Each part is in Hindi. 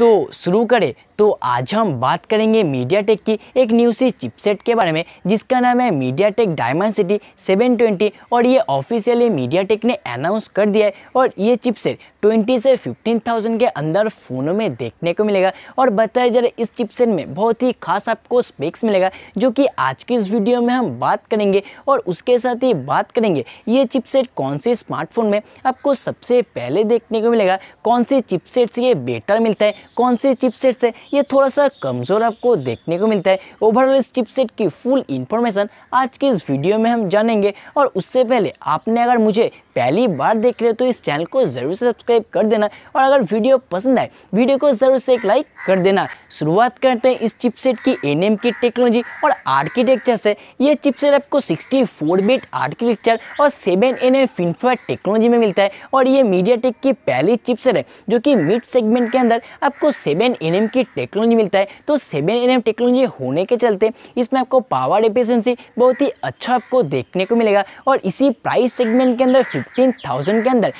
तो शुरू करें तो आज हम बात करेंगे मीडिया टेक की एक न्यू सी चिपसेट के बारे में जिसका नाम है मीडिया टेक डायमंड सिटी 720 और ये ऑफिशियली मीडिया टेक ने अनाउंस कर दिया है और ये चिपसेट 20 से 15,000 के अंदर फ़ोनों में देखने को मिलेगा और बताया है इस चिपसेट में बहुत ही खास आपको स्पेक्स मिलेगा जो कि आज की इस वीडियो में हम बात करेंगे और उसके साथ ही बात करेंगे ये चिपसेट कौन से स्मार्टफोन में आपको सबसे पहले देखने को मिलेगा कौन से चिपसेट से ये बेटर मिलता है कौन से चिपसेट है ये थोड़ा सा कमज़ोर आपको देखने को मिलता है ओवरऑल इस चिपसेट की फुल इन्फॉर्मेशन आज की इस वीडियो में हम जानेंगे और उससे पहले आपने अगर मुझे पहली बार देख रहे हो तो इस चैनल को ज़रूर से सब्सक्राइब कर देना और अगर वीडियो पसंद आए वीडियो को ज़रूर से एक लाइक कर देना शुरुआत करते हैं इस चिपसेट की एन की टेक्नोलॉजी और आर्किटेक्चर से ये चिपसेट आपको 64 बिट आर्किटेक्चर और 7 एन एम टेक्नोलॉजी में मिलता है और ये मीडिया की पहली चिपसेट है जो कि मिड सेगमेंट के अंदर आप आपको सेवन एन की टेक्नोलॉजी मिलता है तो सेवन एन टेक्नोलॉजी होने के चलते इसमें आपको पावर एफिशिएंसी बहुत ही अच्छा आपको देखने को मिलेगा और इसी प्राइस सेगमेंट के अंदर फिफ्टीन थाउजेंड के अंदर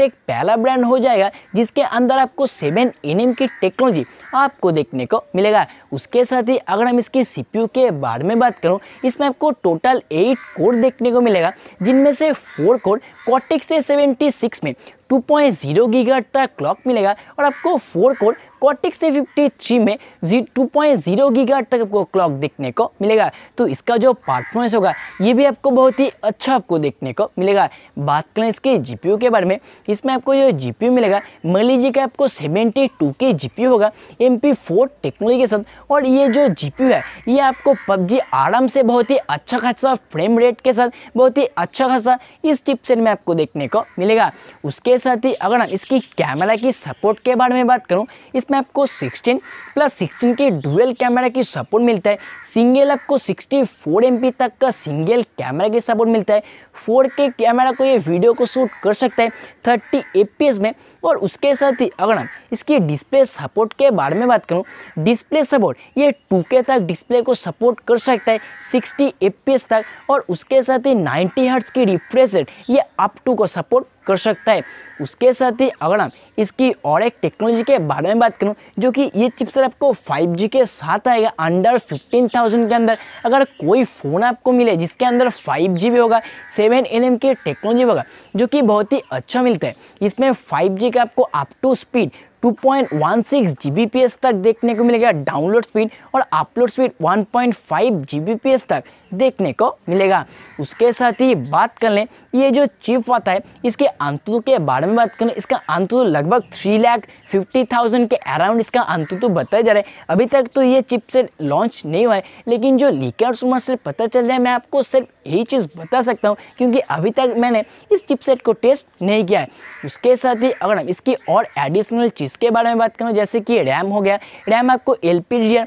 टेक पहला ब्रांड हो जाएगा जिसके अंदर आपको सेवन एन की टेक्नोलॉजी आपको देखने को मिलेगा उसके साथ ही अगर हम इसकी सी के बारे में बात करूँ इसमें आपको टोटल एट कोड देखने को मिलेगा जिनमें से four core Cortex seventy six में 2.0 गीगाहर्ट्ज तक क्लॉक मिलेगा और आपको फोर कोर कॉटिक से फिफ्टी थ्री में जी टू पॉइंट जीरो गीगा तक आपको क्लॉक देखने को मिलेगा तो इसका जो परफॉर्मेंस होगा ये भी आपको बहुत ही अच्छा आपको देखने को मिलेगा बात करें इसके जी के बारे में इसमें आपको जो जी मिलेगा मान लीजिए कि आपको सेवेंटी टू के जी होगा एम पी टेक्नोलॉजी के साथ और ये जो जी है ये आपको पबजी आराम से बहुत ही अच्छा खासा फ्रेम रेट के साथ बहुत ही अच्छा खासा इस चिपसेट में आपको देखने को मिलेगा उसके साथ ही अगर हम इसकी कैमरा की सपोर्ट के बारे में बात करूँ इसमें में आपको 16 प्लस 16 के डुअल कैमरा की सपोर्ट मिलता है सिंगल आपको 64 फोर तक का सिंगल कैमरा की सपोर्ट मिलता है फोर के कैमरा को ये वीडियो को शूट कर सकता है 30 ए में और उसके साथ ही अगर हम इसकी डिस्प्ले सपोर्ट के बारे में बात करूँ डिस्प्ले सपोर्ट ये टू तक डिस्प्ले को सपोर्ट कर सकता है सिक्सटी ए तक और उसके साथ ही नाइन्टी हर्ट्स की रिफ्रेश रेट ये अप टू को सपोर्ट कर सकता है उसके साथ ही अगर हम इसकी और एक टेक्नोलॉजी के बारे में बात करूं जो कि ये चिप सर आपको 5G के साथ आएगा अंडर 15,000 के अंदर अगर कोई फ़ोन आपको मिले जिसके अंदर 5G भी होगा 7nm एन की टेक्नोलॉजी होगा जो कि बहुत ही अच्छा मिलता है इसमें 5G का आपको अप टू स्पीड 2.16 Gbps तक देखने को मिलेगा डाउनलोड स्पीड और अपलोड स्पीड 1.5 Gbps तक देखने को मिलेगा उसके साथ ही बात कर लें ये जो चिप आता है इसके अंतु के बारे में बात कर लें इसका अंतु लगभग थ्री लाख फिफ्टी थाउजेंड के अराउंड इसका अंतु तो बताया जा रहा है अभी तक तो ये चिप से लॉन्च नहीं हुआ है लेकिन जो लीकर रूमर से पता चल रहा है मैं आपको सिर्फ यही चीज़ बता सकता हूँ क्योंकि अभी तक मैंने इस चिपसेट को टेस्ट नहीं किया है उसके साथ ही अगर हम इसकी और एडिशनल चीज़ के बारे में बात करूँ जैसे कि रैम हो गया रैम आपको एल पी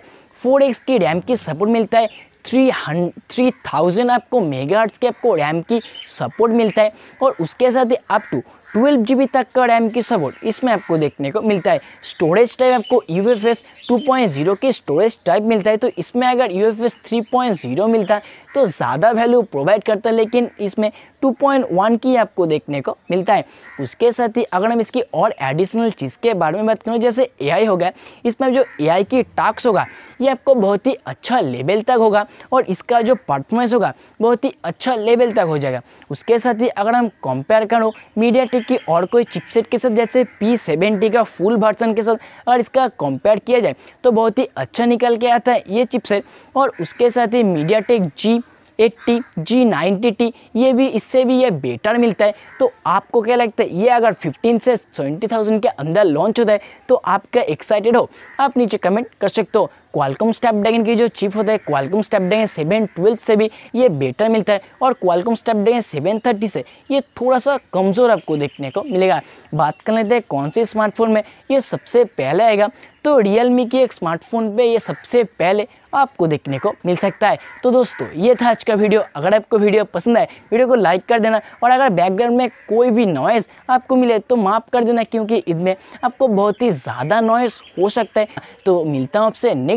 फोर एक्स की रैम की सपोर्ट मिलता है थ्री हंड थ्री थाउजेंड आपको मेगा के आपको रैम की सपोर्ट मिलता है और उसके साथ ही आप टू ट्वेल्व जी तक का रैम की सपोर्ट इसमें आपको देखने को मिलता है स्टोरेज टाइप आपको U F S two point zero की स्टोरेज टाइप मिलता है तो इसमें अगर U F S three point zero मिलता तो ज़्यादा वैल्यू प्रोवाइड करता है लेकिन इसमें 2.1 की आपको देखने को मिलता है उसके साथ ही अगर हम इसकी और एडिशनल चीज़ के बारे में बात करें जैसे एआई हो गया इसमें जो एआई की टास्क होगा ये आपको बहुत ही अच्छा लेवल तक होगा और इसका जो परफॉर्मेंस होगा बहुत ही अच्छा लेवल तक हो जाएगा उसके साथ ही अगर हम कंपेयर करो मीडिया टेक की और कोई चिपसेट के साथ जैसे पी सेवेंटी का फुल वर्सन के साथ अगर इसका कंपेयर किया जाए तो बहुत ही अच्छा निकल के आता है ये चिपसेट और उसके साथ ही MediaTek G eighty G ninety T ये भी इससे भी ये बेटर मिलता है तो आपको क्या लगता है ये अगर फिफ्टीन से ट्वेंटी थाउजेंड के अंदर लॉन्च होता है तो आप क्या एक्साइटेड हो आप नीचे कमेंट कर सकते हो स्टेप स्टैपड्रैगन की जो चिप होता है क्वालकॉम स्टैपड्रैगन सेवन ट्वेल्व से भी ये बेटर मिलता है और क्वालकॉम स्टैपड्रैगन सेवन थर्टी से ये थोड़ा सा कमज़ोर आपको देखने को मिलेगा बात कर लेते हैं कौन से स्मार्टफोन में ये सबसे पहले आएगा तो मी के एक स्मार्टफोन पे ये सबसे पहले आपको देखने को मिल सकता है तो दोस्तों ये था आज का वीडियो अगर आपको वीडियो पसंद आए वीडियो को लाइक कर देना और अगर बैकग्राउंड में कोई भी नॉइज़ आपको मिले तो माफ़ कर देना क्योंकि इसमें आपको बहुत ही ज़्यादा नॉइज़ हो सकता है तो मिलता हूँ आपसे नेक्स्ट